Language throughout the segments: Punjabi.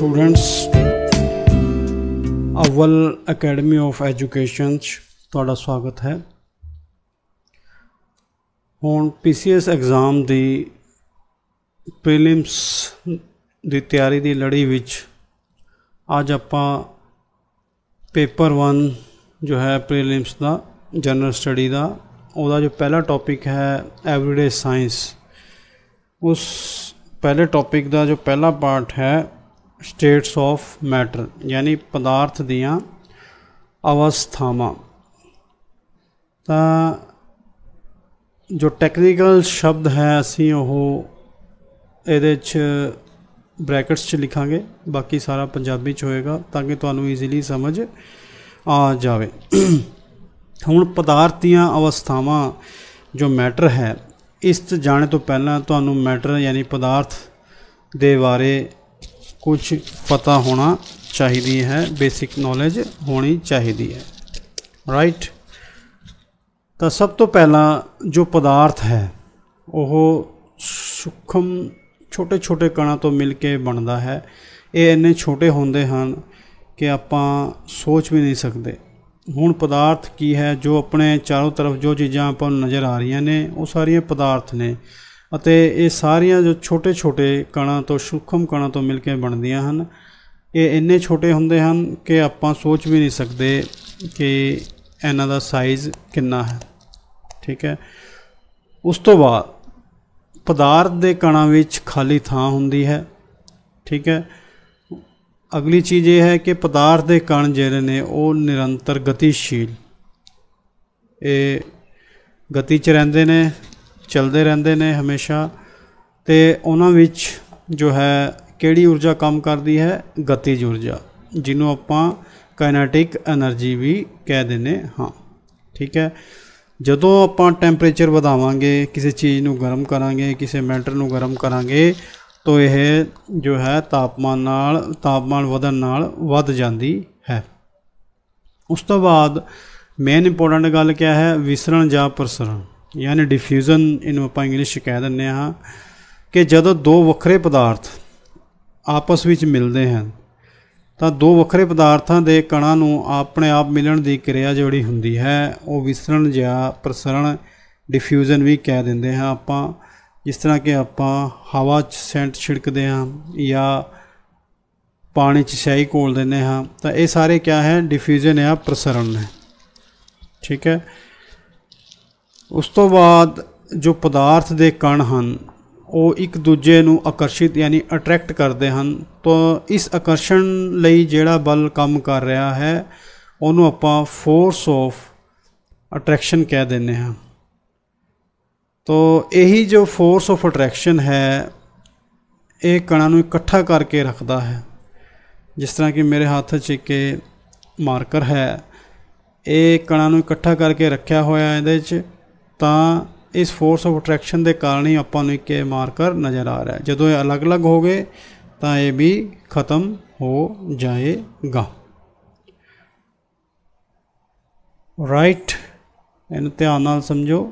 students Awal academy of education ਚ ਤੁਹਾਡਾ ਸਵਾਗਤ ਹੈ ਹੁਣ ਪੀਸੀਐਸ ਐਗਜ਼ਾਮ ਦੀ ਪ੍ਰੀਲਿਮਸ ਦੀ ਤਿਆਰੀ ਦੀ ਲੜੀ ਵਿੱਚ ਅੱਜ ਆਪਾਂ ਪੇਪਰ 1 ਜੋ ਹੈ ਪ੍ਰੀਲਿਮਸ ਦਾ ਜਨਰਲ ਸਟੱਡੀ ਦਾ ਉਹਦਾ ਜੋ ਪਹਿਲਾ ਟੌਪਿਕ ਹੈ ਐਵਰੀਡੇ ਸਾਇੰਸ ਉਸ ਪਹਿਲੇ ਟੌਪਿਕ ਦਾ ਜੋ ਪਹਿਲਾ ਪਾਰਟ ਹੈ ਸਟੇਟਸ ਆਫ ਮੈਟਰ ਯਾਨੀ ਪਦਾਰਥ ਦੀਆਂ ਅਵਸਥਾਵਾਂ ਤਾਂ ਜੋ ਟੈਕਨੀਕਲ ਸ਼ਬਦ ਹੈ ਅਸੀਂ ਉਹ ਇਹਦੇ 'ਚ ਬ੍ਰੈਕਟਸ 'ਚ ਲਿਖਾਂਗੇ ਬਾਕੀ ਸਾਰਾ ਪੰਜਾਬੀ 'ਚ ਹੋਏਗਾ ਤਾਂ ਕਿ ਤੁਹਾਨੂੰ ਈਜ਼ੀਲੀ ਸਮਝ ਆ ਜਾਵੇ ਹੁਣ ਪਦਾਰਥ ਦੀਆਂ ਅਵਸਥਾਵਾਂ ਜੋ ਮੈਟਰ ਹੈ ਇਸ ਤੋਂ ਜਾਣੇ ਤੋਂ ਪਹਿਲਾਂ ਤੁਹਾਨੂੰ ਮੈਟਰ ਯਾਨੀ ਪਦਾਰਥ ਦੇ ਬਾਰੇ ਕੁਝ ਪਤਾ ਹੋਣਾ ਚਾਹੀਦੀ ਹੈ ਬੇਸਿਕ ਨੋਲੇਜ ਹੋਣੀ ਚਾਹੀਦੀ ਹੈ ਰਾਈਟ ਤਾਂ ਸਭ ਤੋਂ ਪਹਿਲਾਂ ਜੋ ਪਦਾਰਥ ਹੈ ਉਹ ਸੁਖਮ ਛੋਟੇ ਛੋਟੇ ਕਣਾਂ ਤੋਂ ਮਿਲ ਕੇ ਬਣਦਾ ਹੈ ਇਹ ਇੰਨੇ ਛੋਟੇ ਹੁੰਦੇ ਹਨ ਕਿ ਆਪਾਂ ਸੋਚ ਵੀ ਨਹੀਂ ਸਕਦੇ ਹੁਣ ਪਦਾਰਥ ਕੀ ਹੈ ਜੋ ਆਪਣੇ ਚਾਰੋਂ ਤਰਫ ਜੋ ਚੀਜ਼ਾਂ ਆਪਾਂ ਨੂੰ ਨਜ਼ਰ ਆ ਰਹੀਆਂ ਨੇ ਉਹ ਸਾਰੀਆਂ ਪਦਾਰਥ ਨੇ ਅਤੇ ਇਹ ਸਾਰੀਆਂ ਜੋ ਛੋਟੇ-ਛੋਟੇ ਕਣਾਂ ਤੋਂ ਸੂਖਮ ਕਣਾਂ ਤੋਂ ਮਿਲ ਕੇ ਬਣਦੀਆਂ ਹਨ ਇਹ ਇੰਨੇ ਛੋਟੇ ਹੁੰਦੇ ਹਨ ਕਿ ਆਪਾਂ ਸੋਚ ਵੀ ਨਹੀਂ ਸਕਦੇ ਕਿ ਇਹਨਾਂ ਦਾ ਸਾਈਜ਼ ਕਿੰਨਾ ਹੈ ਠੀਕ ਹੈ ਉਸ ਤੋਂ ਬਾਅਦ ਪਦਾਰਥ ਦੇ ਕਣਾਂ ਵਿੱਚ ਖਾਲੀ ਥਾਂ ਹੁੰਦੀ ਹੈ ਠੀਕ ਹੈ ਅਗਲੀ ਚੀਜ਼ ਇਹ ਹੈ ਕਿ ਪਦਾਰਥ ਦੇ ਕਣ ਜਿਹੜੇ ਨੇ ਉਹ ਨਿਰੰਤਰ ਗਤੀਸ਼ੀਲ ਇਹ ਗਤੀ 'ਚ ਰਹਿੰਦੇ ਨੇ ਚੱਲਦੇ ਰਹਿੰਦੇ ਨੇ ਹਮੇਸ਼ਾ ਤੇ ਉਹਨਾਂ ਵਿੱਚ ਜੋ ਹੈ ਕਿਹੜੀ ਊਰਜਾ ਕੰਮ ਕਰਦੀ ਹੈ ਗਤੀਜ ਊਰਜਾ ਜਿਹਨੂੰ ਆਪਾਂ ਕਾਈਨੈਟਿਕ એનર્ਜੀ ਵੀ ਕਹਿ ਦਿੰਨੇ ਹਾਂ ਠੀਕ ਹੈ ਜਦੋਂ ਆਪਾਂ ਟੈਂਪਰੇਚਰ ਵਧਾਵਾਂਗੇ ਕਿਸੇ ਚੀਜ਼ ਨੂੰ ਗਰਮ ਕਰਾਂਗੇ ਕਿਸੇ ਮੈਟਰ ਨੂੰ ਗਰਮ ਕਰਾਂਗੇ ਤਾਂ ਇਹ ਜੋ ਹੈ ਤਾਪਮਾਨ ਨਾਲ ਤਾਪਮਾਨ ਵਧਣ ਨਾਲ ਵੱਧ ਜਾਂਦੀ ਹੈ ਉਸ ਤੋਂ ਬਾਅਦ ਮੇਨ ਇੰਪੋਰਟੈਂਟ ਗੱਲ ਕਿਆ ਹੈ ਵਿਸਰਣ ਜਾਂ ਪ੍ਰਸਰਣ ਯਾਨੀ ਡਿਫਿਊਜ਼ਨ ਇਹਨੂੰ ਆਪਾਂ ਇੰਗਲਿਸ਼ 'ਚ ਕਹਿ ਦਿੰਦੇ ਹਾਂ ਕਿ ਜਦੋਂ ਦੋ ਵੱਖਰੇ ਪਦਾਰਥ ਆਪਸ ਵਿੱਚ ਮਿਲਦੇ ਹਨ ਤਾਂ ਦੋ ਵੱਖਰੇ ਪਦਾਰਥਾਂ ਦੇ ਕਣਾਂ ਨੂੰ ਆਪਣੇ ਆਪ ਮਿਲਣ ਦੀ ਕਿਰਿਆ ਜਿਹੜੀ ਹੁੰਦੀ ਹੈ ਉਹ ਵਿਸਰਣ ਜਾਂ ਪ੍ਰਸਰਣ ਡਿਫਿਊਜ਼ਨ ਵੀ ਕਹਿ ਦਿੰਦੇ ਹਾਂ ਆਪਾਂ ਜਿਸ ਤਰ੍ਹਾਂ ਕਿ ਆਪਾਂ ਹਵਾ 'ਚ ਸੈਂਟ ਛਿੜਕਦੇ ਹਾਂ ਜਾਂ ਪਾਣੀ 'ਚ ਸਿਆਹੀ ਘੋਲ ਦਿੰਦੇ ਹਾਂ ਤਾਂ ਇਹ ਸਾਰੇ ਕੀ ਹੈ ਡਿਫਿਊਜ਼ਨ ਹੈ ਪ੍ਰਸਰਣ ਹੈ ਠੀਕ ਹੈ ਉਸ ਤੋਂ ਬਾਅਦ ਜੋ ਪਦਾਰਥ ਦੇ ਕਣ ਹਨ ਉਹ ਇੱਕ ਦੂਜੇ ਨੂੰ ਆਕਰਸ਼ਿਤ ਯਾਨੀ ਅਟਰੈਕਟ ਕਰਦੇ ਹਨ ਤਾਂ ਇਸ ਆਕਰਸ਼ਣ ਲਈ ਜਿਹੜਾ ਬਲ ਕੰਮ ਕਰ ਰਿਹਾ ਹੈ ਉਹਨੂੰ ਆਪਾਂ ਫੋਰਸ ਆਫ ਅਟਰੈਕਸ਼ਨ ਕਹਿ ਦਿੰਦੇ ਹਾਂ ਤਾਂ ਇਹੀ ਜੋ ਫੋਰਸ ਆਫ ਅਟਰੈਕਸ਼ਨ ਹੈ ਇਹ ਕਣਾਂ ਨੂੰ ਇਕੱਠਾ ਕਰਕੇ ਰੱਖਦਾ ਹੈ ਜਿਸ ਤਰ੍ਹਾਂ ਕਿ ਮੇਰੇ ਹੱਥ 'ਚ ਇੱਕ ਮਾਰਕਰ ਹੈ ਇਹ ਕਣਾਂ ਨੂੰ ਇਕੱਠਾ ਕਰਕੇ ਰੱਖਿਆ ਹੋਇਆ ਇਹਦੇ 'ਚ ਤਾਂ ਇਸ ਫੋਰਸ ਆਫ ਅਟਰੈਕਸ਼ਨ ਦੇ ਕਾਰਨ ਹੀ ਆਪਾਂ ਨੂੰ ਇੱਕ ਇਹ ਮਾਰਕਰ ਨਜ਼ਰ ਆ ਰਿਹਾ ਹੈ ਜਦੋਂ ਇਹ ਅਲੱਗ-ਅਲੱਗ ਹੋ ਗਏ ਤਾਂ ਇਹ ਵੀ ਖਤਮ ਹੋ ਜਾਏਗਾ ਰਾਈਟ ਇਹਨੂੰ ਧਿਆਨ ਨਾਲ ਸਮਝੋ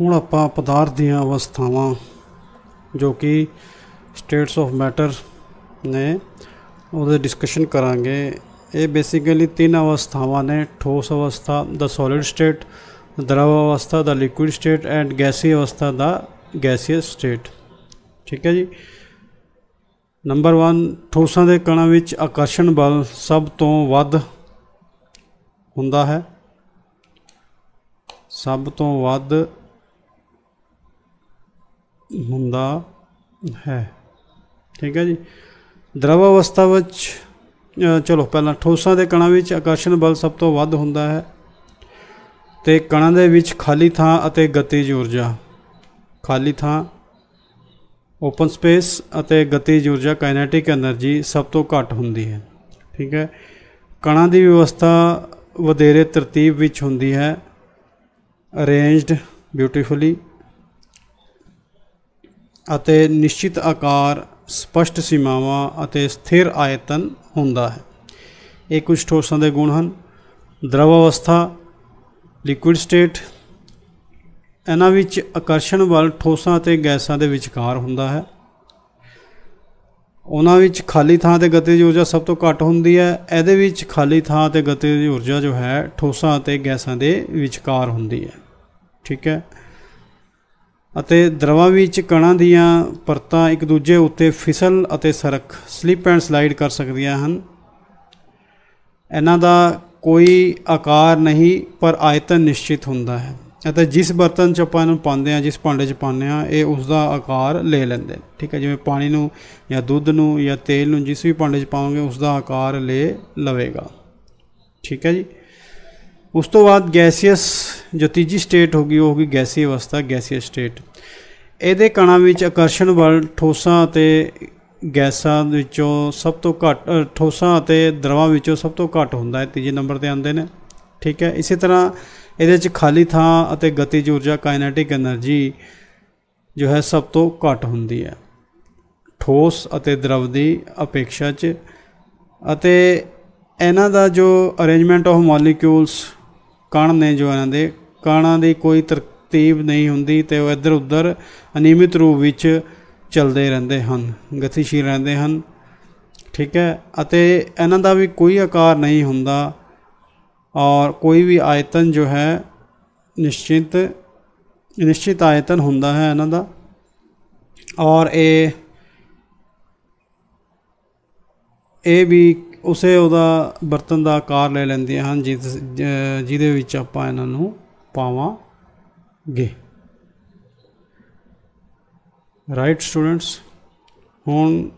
ਹੁਣ ਆਪਾਂ ਪਦਾਰਥ ਦੀਆਂ ਅਵਸਥਾਵਾਂ ਜੋ ਕਿ ਸਟੇਟਸ ਆਫ ਮੈਟਰ ਨੇ ਉਹਦੇ ਡਿਸਕਸ਼ਨ ਕਰਾਂਗੇ ਇਹ ਬੇਸਿਕਲੀ ਤਿੰਨ ਅਵਸਥਾਵਾਂ ਨੇ ਠੋਸ ਅਵਸਥਾ ਦਾ ਸੋਲਿਡ ਸਟੇਟ ਦਰਵ ਅਵਸਥਾ ਦਾ ਲਿਕੁਇਡ ਸਟੇਟ ਐਂਡ ਗੈਸੀ ਅਵਸਥਾ ਦਾ ਗੈਸੀਅਸ ਸਟੇਟ ਠੀਕ ਹੈ ਜੀ ਨੰਬਰ 1 ਠੋਸਾਂ ਦੇ ਕਣਾਂ ਵਿੱਚ ਆਕਰਸ਼ਣ ਬਲ ਸਭ ਤੋਂ ਵੱਧ ਹੁੰਦਾ ਹੈ ਸਭ ਤੋਂ ਵੱਧ ਹੁੰਦਾ ਹੈ ਠੀਕ ਹੈ ਜੀ ਦਰਵ ਅਵਸਥਾ ਵਿੱਚ ਚਲੋ ਪਹਿਲਾਂ ਠੋਸਾਂ ਦੇ ਕਣਾਂ ਵਿੱਚ ਆਕਰਸ਼ਣ ਬਲ ਸਭ ਤੋਂ ਵੱਧ ਹੁੰਦਾ ਹੈ ਤੇ ਕਣਾਂ ਦੇ ਵਿੱਚ ਖਾਲੀ ਥਾਂ ਅਤੇ ਗਤੀਜ ਊਰਜਾ ਖਾਲੀ ਥਾਂ ਓਪਨ ਸਪੇਸ ਅਤੇ ਗਤੀਜ ਊਰਜਾ ਕਾਈਨੈਟਿਕ એનર્ਜੀ ਸਭ ਤੋਂ ਘੱਟ ਹੁੰਦੀ ਹੈ ਠੀਕ ਹੈ ਕਣਾਂ ਦੀ ਵਿਵਸਥਾ ਵਧੇਰੇ ਤਰਤੀਬ ਵਿੱਚ ਹੁੰਦੀ ਹੈ ਅਰੇਂਜਡ ਬਿਊਟੀਫੁਲੀ ਅਤੇ ਨਿਸ਼ਚਿਤ ਆਕਾਰ ਸਪਸ਼ਟ ਸੀਮਾਵਾਂ ਅਤੇ ਸਥਿਰ ਆਇਤਨ ਹੁੰਦਾ ਹੈ ਇਹ ਕੁਝ ਠੋਸਾਂ ਦੇ ਗੁਣ ਹਨ ਦਰਵ ਅਵਸਥਾ ਲਿਕੁਇਡ ਸਟੇਟ ਇਹਨਾਂ ਵਿੱਚ ਆਕਰਸ਼ਣ ਬਲ ਠੋਸਾਂ ਅਤੇ ਗੈਸਾਂ ਦੇ ਵਿਚਕਾਰ ਹੁੰਦਾ ਹੈ ਉਹਨਾਂ ਵਿੱਚ ਖਾਲੀ ਥਾਂ ਤੇ ਗਤੀਜ ਊਰਜਾ ਸਭ ਤੋਂ ਘੱਟ ਹੁੰਦੀ ਹੈ ਇਹਦੇ ਵਿੱਚ ਖਾਲੀ ਥਾਂ ਤੇ ਗਤੀਜ ਊਰਜਾ ਜੋ ਹੈ ਠੋਸਾਂ ਅਤੇ ਗੈਸਾਂ ਦੇ ਵਿਚਕਾਰ ਹੁੰਦੀ ਹੈ ਠੀਕ ਹੈ ਅਤੇ ਦਰਵਾ ਵਿੱਚ ਕਣਾਂ ਦੀਆਂ ਪਰਤਾਂ ਇੱਕ ਦੂਜੇ ਉੱਤੇ ਫਿਸਲ ਅਤੇ ਸਰਕ ਸਲਿਪ ਐਂਡ ਸਲਾਈਡ ਕਰ ਸਕਦੀਆਂ ਹਨ ਇਹਨਾਂ ਦਾ ਕੋਈ ਆਕਾਰ ਨਹੀਂ ਪਰ ਆਇਤਨ ਨਿਸ਼ਚਿਤ ਹੁੰਦਾ ਹੈ ਅਤੇ ਜਿਸ ਬਰਤਨ 'ਚ ਆਪਾਂ ਨੂੰ ਪਾਉਂਦੇ ਆ ਜਿਸ ਭਾਂਡੇ 'ਚ ਪਾਉਂਦੇ ਆ ਇਹ ਉਸ ਦਾ ਆਕਾਰ ਲੈ ਲੈਂਦੇ ਠੀਕ ਹੈ ਜਿਵੇਂ ਪਾਣੀ ਨੂੰ ਜਾਂ ਦੁੱਧ ਨੂੰ ਜਾਂ ਤੇਲ ਨੂੰ ਜਿਸ ਵੀ ਭਾਂਡੇ 'ਚ ਪਾਵਾਂਗੇ ਉਸ ਦਾ ਆਕਾਰ ਲੈ ਲਵੇਗਾ ਠੀਕ ਹੈ ਜੀ ਉਸ ਤੋਂ ਬਾਅਦ ਗੈਸੀਅਸ ਜੋ ਤੀਜੀ ਸਟੇਟ ਹੋਗੀ ਉਹ ਹੋਗੀ ਗੈਸੀ ਅਵਸਥਾ ਗੈਸੀਅਸ ਸਟੇਟ ਇਹਦੇ ਕਣਾਂ ਵਿੱਚ ਆਕਰਸ਼ਣ ਬਲ ਠੋਸਾਂ ਅਤੇ ਗੈਸਾਂ ਵਿੱਚੋਂ ਸਭ ਤੋਂ ਘੱਟ ਠੋਸਾਂ ਅਤੇ ਦਰਵਾਂ ਵਿੱਚੋਂ ਸਭ ਤੋਂ ਘੱਟ ਹੁੰਦਾ ਹੈ ਤੀਜੇ ਨੰਬਰ ਤੇ ਆਉਂਦੇ ਨੇ ਠੀਕ ਹੈ ਇਸੇ ਤਰ੍ਹਾਂ ਇਹਦੇ ਵਿੱਚ ਖਾਲੀ ਥਾਂ ਅਤੇ ਗਤੀਜ ਊਰਜਾ ਕਾਇਨੈਟਿਕ એનર્ਜੀ ਜੋ ਹੈ ਸਭ ਤੋਂ ਘੱਟ ਹੁੰਦੀ ਹੈ ਠੋਸ ਅਤੇ ਦਰਵ ਦੀ ਅਪੇਕਸ਼ਾ 'ਚ ਅਤੇ ਇਹਨਾਂ ਦਾ ਜੋ ਅਰੇਂਜਮੈਂਟ ਆਫ ਮੋਲੀਕਿਊਲਸ ਕਣ ਨੇ ਜੋ ਇਹਨਾਂ ਦੇ ਕਣਾਂ ਦੀ ਕੋਈ ਤਰਤੀਬ ਨਹੀਂ ਹੁੰਦੀ ਤੇ ਉਹ ਇੱਧਰ ਉੱਧਰ ਅਨਿਯਮਿਤ ਰੂਪ ਵਿੱਚ ਚਲਦੇ ਰਹਿੰਦੇ ਹਨ ਗਤੀਸ਼ੀਲ ਰਹਿੰਦੇ ਹਨ ਠੀਕ ਹੈ ਅਤੇ ਇਹਨਾਂ ਦਾ ਵੀ ਕੋਈ ਆਕਾਰ ਨਹੀਂ ਹੁੰਦਾ ਔਰ ਕੋਈ ਵੀ ਆਇਤਨ ਜੋ ਹੈ ਨਿਸ਼ਚਿਤ ਨਿਸ਼ਚਿਤ ਆਇਤਨ ਹੁੰਦਾ ਹੈ ਇਹਨਾਂ ਦਾ ਔਰ ਇਹ ਇਹ ਵੀ ਉਸੇ ਉਹਦਾ ਬਰਤਨ ਦਾ ਆਕਾਰ ਲੈ ਲੈਂਦੀਆਂ ਹਨ ਜਿਹਦੇ ਵਿੱਚ ਆਪਾਂ ਇਹਨਾਂ ਨੂੰ ਪਾਵਾਂਗੇ ਰਾਈਟ ਸਟੂਡੈਂਟਸ ਹੁਣ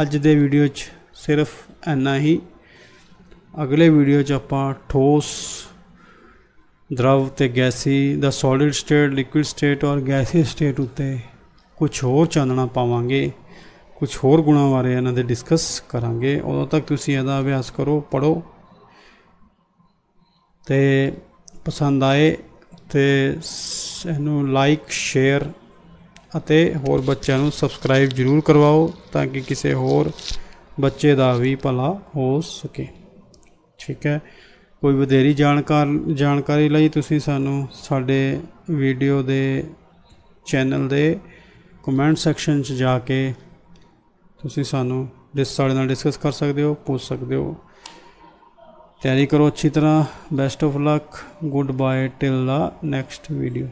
ਅੱਜ ਦੇ ਵੀਡੀਓ 'ਚ ਸਿਰਫ ਇੰਨਾ ਹੀ ਅਗਲੇ ਵੀਡੀਓ 'ਚ ਆਪਾਂ ਠੋਸ ਦਰਵ ਤੇ ਗੈਸੀ ਦਾ ਸੋਲਿਡ ਸਟੇਟ ਲਿਕੁਇਡ ਸਟੇਟ ਔਰ ਗੈਸੀ ਸਟੇਟ ਉੱਤੇ ਕੁਝ ਹੋਰ ਚਾਨਣਾ ਪਾਵਾਂਗੇ ਕੁਝ ਹੋਰ ਗੁਣਾਂ ਬਾਰੇ ਇਹਨਾਂ ਦੇ ਡਿਸਕਸ ਕਰਾਂਗੇ ਉਦੋਂ ਤੱਕ ਤੁਸੀਂ ਇਹਦਾ ਅਭਿਆਸ ਕਰੋ ਪੜੋ ਤੇ ਪਸੰਦ ਆਏ ਤੇ ਇਹਨੂੰ ਲਾਈਕ ਸ਼ੇਅਰ ਅਤੇ ਹੋਰ ਬੱਚਿਆਂ ਨੂੰ ਸਬਸਕ੍ਰਾਈਬ ਜ਼ਰੂਰ ਕਰਵਾਓ ਤਾਂ ਕਿ ਕਿਸੇ ਹੋਰ ਬੱਚੇ ਦਾ ਵੀ ਭਲਾ ਹੋ ਸਕੇ ਠੀਕ ਹੈ ਕੋਈ ਵਧੇਰੀ ਜਾਣਕਾਰ ਜਾਣਕਾਰੀ ਲਈ ਤੁਸੀਂ ਸਾਨੂੰ ਸਾਡੇ ਵੀਡੀਓ ਦੇ ਚੈਨਲ ਦੇ ਕਮੈਂਟ ਸੈਕਸ਼ਨ 'ਚ ਜਾ ਕੇ ਤੁਸੀਂ ਸਾਨੂੰ ਡਿਸ ਸਾਡੇ ਨਾਲ ਡਿਸਕਸ ਕਰ ਸਕਦੇ ਹੋ ਪੁੱਛ ਸਕਦੇ ਹੋ ਤਿਆਰੀ ਕਰੋ ਅੱਛੀ ਤਰ੍ਹਾਂ best of luck good bye till the next video